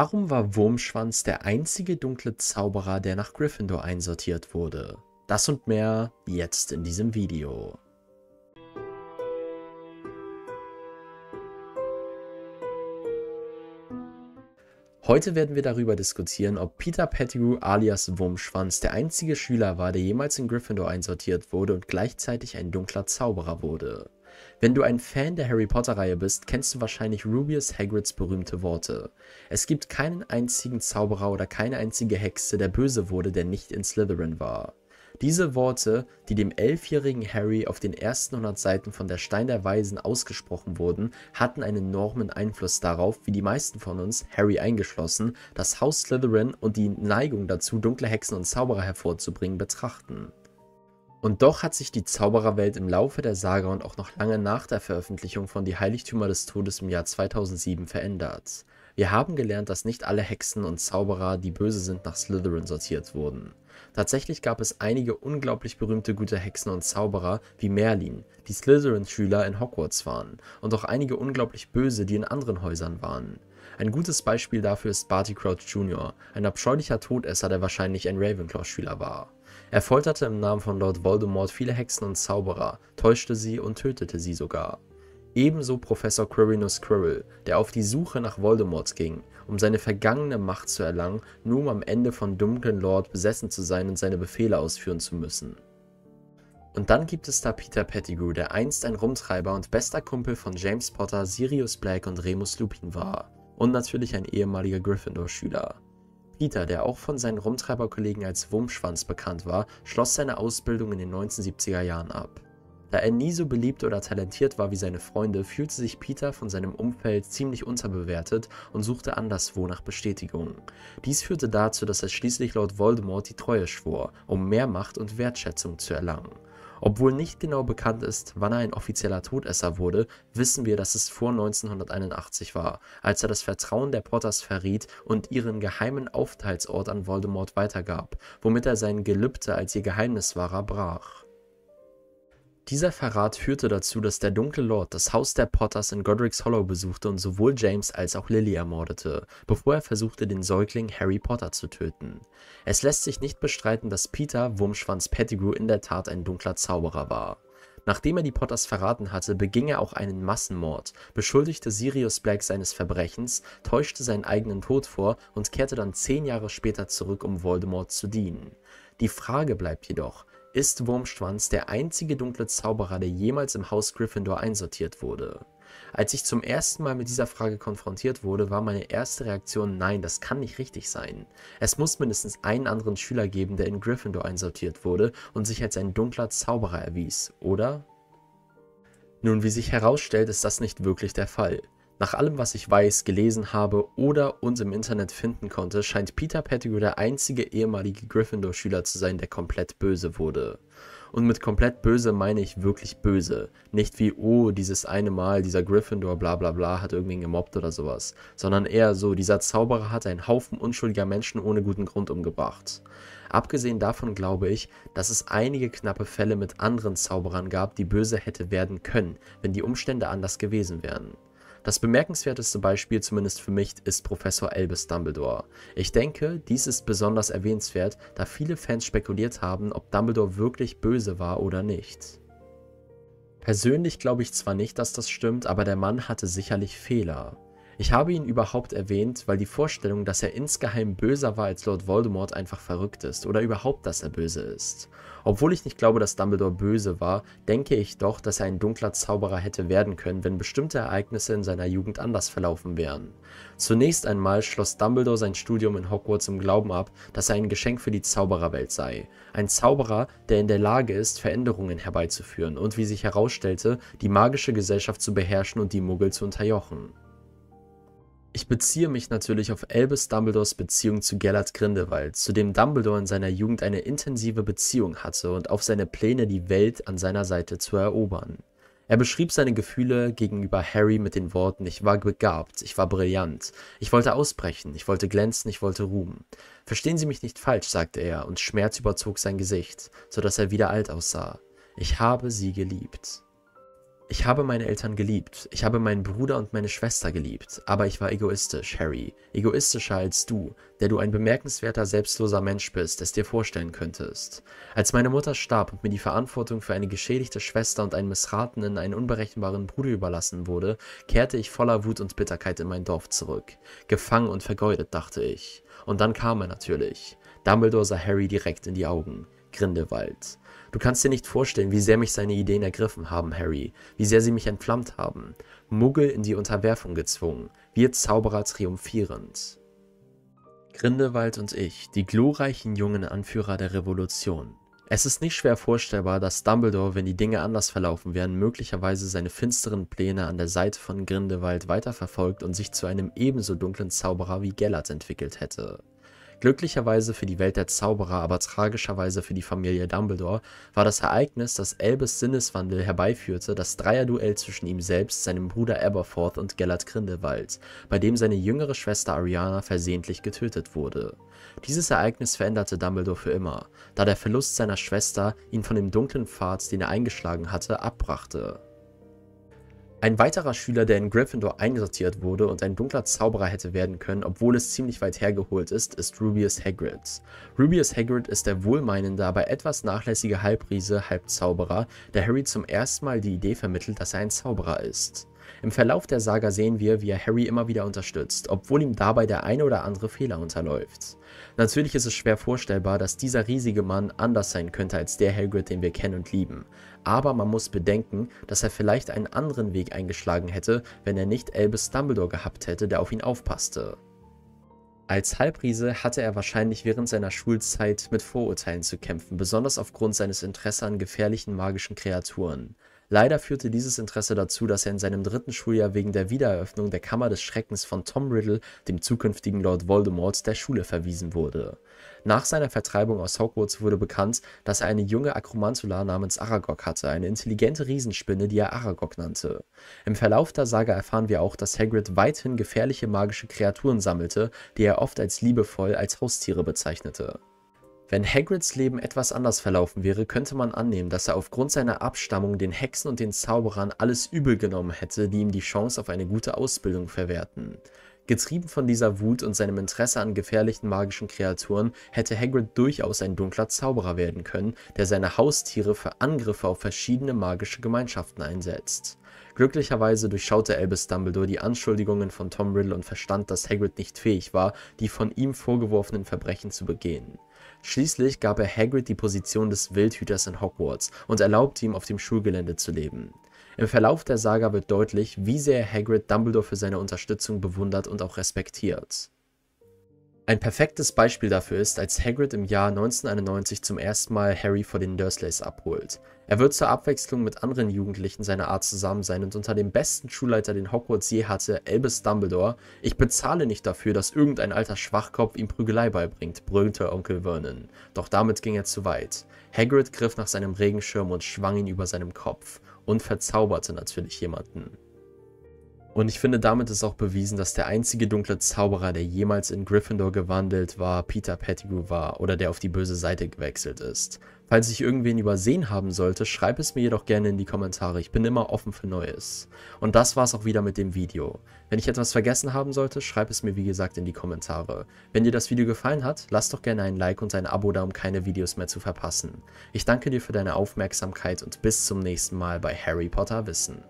Warum war Wurmschwanz der einzige dunkle Zauberer, der nach Gryffindor einsortiert wurde? Das und mehr jetzt in diesem Video. Heute werden wir darüber diskutieren, ob Peter Pettigrew alias Wurmschwanz der einzige Schüler war, der jemals in Gryffindor einsortiert wurde und gleichzeitig ein dunkler Zauberer wurde. Wenn du ein Fan der Harry Potter-Reihe bist, kennst du wahrscheinlich Rubius Hagrids berühmte Worte. Es gibt keinen einzigen Zauberer oder keine einzige Hexe, der böse wurde, der nicht in Slytherin war. Diese Worte, die dem elfjährigen Harry auf den ersten 100 Seiten von der Stein der Weisen ausgesprochen wurden, hatten einen enormen Einfluss darauf, wie die meisten von uns, Harry eingeschlossen, das Haus Slytherin und die Neigung dazu, dunkle Hexen und Zauberer hervorzubringen, betrachten. Und doch hat sich die Zaubererwelt im Laufe der Saga und auch noch lange nach der Veröffentlichung von Die Heiligtümer des Todes im Jahr 2007 verändert. Wir haben gelernt, dass nicht alle Hexen und Zauberer, die böse sind, nach Slytherin sortiert wurden. Tatsächlich gab es einige unglaublich berühmte gute Hexen und Zauberer wie Merlin, die Slytherin-Schüler in Hogwarts waren, und auch einige unglaublich böse, die in anderen Häusern waren. Ein gutes Beispiel dafür ist Barty Crouch Jr., ein abscheulicher Todesser, der wahrscheinlich ein Ravenclaw-Schüler war. Er folterte im Namen von Lord Voldemort viele Hexen und Zauberer, täuschte sie und tötete sie sogar. Ebenso Professor Quirinus Quirrell, der auf die Suche nach Voldemort ging, um seine vergangene Macht zu erlangen, nur um am Ende von Dunklen Lord besessen zu sein und seine Befehle ausführen zu müssen. Und dann gibt es da Peter Pettigrew, der einst ein Rumtreiber und bester Kumpel von James Potter, Sirius Black und Remus Lupin war. Und natürlich ein ehemaliger Gryffindor-Schüler. Peter, der auch von seinen Rumtreiberkollegen als Wurmschwanz bekannt war, schloss seine Ausbildung in den 1970er Jahren ab. Da er nie so beliebt oder talentiert war wie seine Freunde, fühlte sich Peter von seinem Umfeld ziemlich unterbewertet und suchte anderswo nach Bestätigung. Dies führte dazu, dass er schließlich laut Voldemort die Treue schwor, um mehr Macht und Wertschätzung zu erlangen. Obwohl nicht genau bekannt ist, wann er ein offizieller Todesser wurde, wissen wir, dass es vor 1981 war, als er das Vertrauen der Potters verriet und ihren geheimen Aufenthaltsort an Voldemort weitergab, womit er sein Gelübde als ihr Geheimniswahrer brach. Dieser Verrat führte dazu, dass der Dunkle Lord das Haus der Potters in Godric's Hollow besuchte und sowohl James als auch Lily ermordete, bevor er versuchte, den Säugling Harry Potter zu töten. Es lässt sich nicht bestreiten, dass Peter Wurmschwanz Pettigrew in der Tat ein dunkler Zauberer war. Nachdem er die Potters verraten hatte, beging er auch einen Massenmord, beschuldigte Sirius Black seines Verbrechens, täuschte seinen eigenen Tod vor und kehrte dann zehn Jahre später zurück, um Voldemort zu dienen. Die Frage bleibt jedoch, ist Wurmschwanz der einzige dunkle Zauberer, der jemals im Haus Gryffindor einsortiert wurde. Als ich zum ersten Mal mit dieser Frage konfrontiert wurde, war meine erste Reaktion, nein, das kann nicht richtig sein. Es muss mindestens einen anderen Schüler geben, der in Gryffindor einsortiert wurde und sich als ein dunkler Zauberer erwies, oder? Nun, wie sich herausstellt, ist das nicht wirklich der Fall. Nach allem, was ich weiß, gelesen habe oder uns im Internet finden konnte, scheint Peter Pettigrew der einzige ehemalige Gryffindor-Schüler zu sein, der komplett böse wurde. Und mit komplett böse meine ich wirklich böse. Nicht wie, oh, dieses eine Mal, dieser Gryffindor, bla bla bla, hat irgendwen gemobbt oder sowas. Sondern eher so, dieser Zauberer hat einen Haufen unschuldiger Menschen ohne guten Grund umgebracht. Abgesehen davon glaube ich, dass es einige knappe Fälle mit anderen Zauberern gab, die böse hätte werden können, wenn die Umstände anders gewesen wären. Das bemerkenswerteste Beispiel zumindest für mich ist Professor Albus Dumbledore. Ich denke, dies ist besonders erwähnenswert, da viele Fans spekuliert haben, ob Dumbledore wirklich böse war oder nicht. Persönlich glaube ich zwar nicht, dass das stimmt, aber der Mann hatte sicherlich Fehler. Ich habe ihn überhaupt erwähnt, weil die Vorstellung, dass er insgeheim böser war als Lord Voldemort einfach verrückt ist oder überhaupt, dass er böse ist. Obwohl ich nicht glaube, dass Dumbledore böse war, denke ich doch, dass er ein dunkler Zauberer hätte werden können, wenn bestimmte Ereignisse in seiner Jugend anders verlaufen wären. Zunächst einmal schloss Dumbledore sein Studium in Hogwarts im Glauben ab, dass er ein Geschenk für die Zaubererwelt sei. Ein Zauberer, der in der Lage ist, Veränderungen herbeizuführen und wie sich herausstellte, die magische Gesellschaft zu beherrschen und die Muggel zu unterjochen. Ich beziehe mich natürlich auf Albus Dumbledores Beziehung zu Gellert Grindelwald, zu dem Dumbledore in seiner Jugend eine intensive Beziehung hatte und auf seine Pläne, die Welt an seiner Seite zu erobern. Er beschrieb seine Gefühle gegenüber Harry mit den Worten, ich war begabt, ich war brillant, ich wollte ausbrechen, ich wollte glänzen, ich wollte ruhen. Verstehen Sie mich nicht falsch, sagte er, und Schmerz überzog sein Gesicht, so dass er wieder alt aussah. Ich habe sie geliebt. Ich habe meine Eltern geliebt, ich habe meinen Bruder und meine Schwester geliebt, aber ich war egoistisch, Harry. Egoistischer als du, der du ein bemerkenswerter, selbstloser Mensch bist, es dir vorstellen könntest. Als meine Mutter starb und mir die Verantwortung für eine geschädigte Schwester und einen missratenen, einen unberechenbaren Bruder überlassen wurde, kehrte ich voller Wut und Bitterkeit in mein Dorf zurück. Gefangen und vergeudet, dachte ich. Und dann kam er natürlich. Dumbledore sah Harry direkt in die Augen. Grindelwalds. Du kannst dir nicht vorstellen, wie sehr mich seine Ideen ergriffen haben, Harry, wie sehr sie mich entflammt haben, Muggel in die Unterwerfung gezwungen, wir Zauberer triumphierend. Grindelwald und ich, die glorreichen jungen Anführer der Revolution. Es ist nicht schwer vorstellbar, dass Dumbledore, wenn die Dinge anders verlaufen wären, möglicherweise seine finsteren Pläne an der Seite von Grindelwald weiterverfolgt und sich zu einem ebenso dunklen Zauberer wie Gellert entwickelt hätte. Glücklicherweise für die Welt der Zauberer, aber tragischerweise für die Familie Dumbledore, war das Ereignis, das Elbes Sinneswandel herbeiführte, das Dreierduell zwischen ihm selbst, seinem Bruder Aberforth und Gellert Grindelwald, bei dem seine jüngere Schwester Ariana versehentlich getötet wurde. Dieses Ereignis veränderte Dumbledore für immer, da der Verlust seiner Schwester ihn von dem dunklen Pfad, den er eingeschlagen hatte, abbrachte. Ein weiterer Schüler, der in Gryffindor eingesortiert wurde und ein dunkler Zauberer hätte werden können, obwohl es ziemlich weit hergeholt ist, ist Rubius Hagrid. Rubius Hagrid ist der wohlmeinende, aber etwas nachlässige Halbriese, Halbzauberer, der Harry zum ersten Mal die Idee vermittelt, dass er ein Zauberer ist. Im Verlauf der Saga sehen wir, wie er Harry immer wieder unterstützt, obwohl ihm dabei der eine oder andere Fehler unterläuft. Natürlich ist es schwer vorstellbar, dass dieser riesige Mann anders sein könnte als der Hagrid, den wir kennen und lieben. Aber man muss bedenken, dass er vielleicht einen anderen Weg eingeschlagen hätte, wenn er nicht Albus Dumbledore gehabt hätte, der auf ihn aufpasste. Als Halbriese hatte er wahrscheinlich während seiner Schulzeit mit Vorurteilen zu kämpfen, besonders aufgrund seines Interesses an gefährlichen magischen Kreaturen. Leider führte dieses Interesse dazu, dass er in seinem dritten Schuljahr wegen der Wiedereröffnung der Kammer des Schreckens von Tom Riddle, dem zukünftigen Lord Voldemort, der Schule verwiesen wurde. Nach seiner Vertreibung aus Hogwarts wurde bekannt, dass er eine junge Akromantula namens Aragog hatte, eine intelligente Riesenspinne, die er Aragog nannte. Im Verlauf der Saga erfahren wir auch, dass Hagrid weithin gefährliche magische Kreaturen sammelte, die er oft als liebevoll als Haustiere bezeichnete. Wenn Hagrids Leben etwas anders verlaufen wäre, könnte man annehmen, dass er aufgrund seiner Abstammung den Hexen und den Zauberern alles übel genommen hätte, die ihm die Chance auf eine gute Ausbildung verwehrten. Getrieben von dieser Wut und seinem Interesse an gefährlichen magischen Kreaturen hätte Hagrid durchaus ein dunkler Zauberer werden können, der seine Haustiere für Angriffe auf verschiedene magische Gemeinschaften einsetzt. Glücklicherweise durchschaute Albus Dumbledore die Anschuldigungen von Tom Riddle und verstand, dass Hagrid nicht fähig war, die von ihm vorgeworfenen Verbrechen zu begehen. Schließlich gab er Hagrid die Position des Wildhüters in Hogwarts und erlaubte ihm, auf dem Schulgelände zu leben. Im Verlauf der Saga wird deutlich, wie sehr Hagrid Dumbledore für seine Unterstützung bewundert und auch respektiert ein perfektes Beispiel dafür ist, als Hagrid im Jahr 1991 zum ersten Mal Harry vor den Dursleys abholt. Er wird zur Abwechslung mit anderen Jugendlichen seiner Art zusammen sein und unter dem besten Schulleiter, den Hogwarts je hatte, Albus Dumbledore, ich bezahle nicht dafür, dass irgendein alter Schwachkopf ihm Prügelei beibringt, brüllte Onkel Vernon. Doch damit ging er zu weit. Hagrid griff nach seinem Regenschirm und schwang ihn über seinem Kopf und verzauberte natürlich jemanden. Und ich finde, damit ist auch bewiesen, dass der einzige dunkle Zauberer, der jemals in Gryffindor gewandelt war, Peter Pettigrew war oder der auf die böse Seite gewechselt ist. Falls ich irgendwen übersehen haben sollte, schreib es mir jedoch gerne in die Kommentare, ich bin immer offen für Neues. Und das war's auch wieder mit dem Video. Wenn ich etwas vergessen haben sollte, schreib es mir wie gesagt in die Kommentare. Wenn dir das Video gefallen hat, lass doch gerne ein Like und ein Abo da, um keine Videos mehr zu verpassen. Ich danke dir für deine Aufmerksamkeit und bis zum nächsten Mal bei Harry Potter Wissen.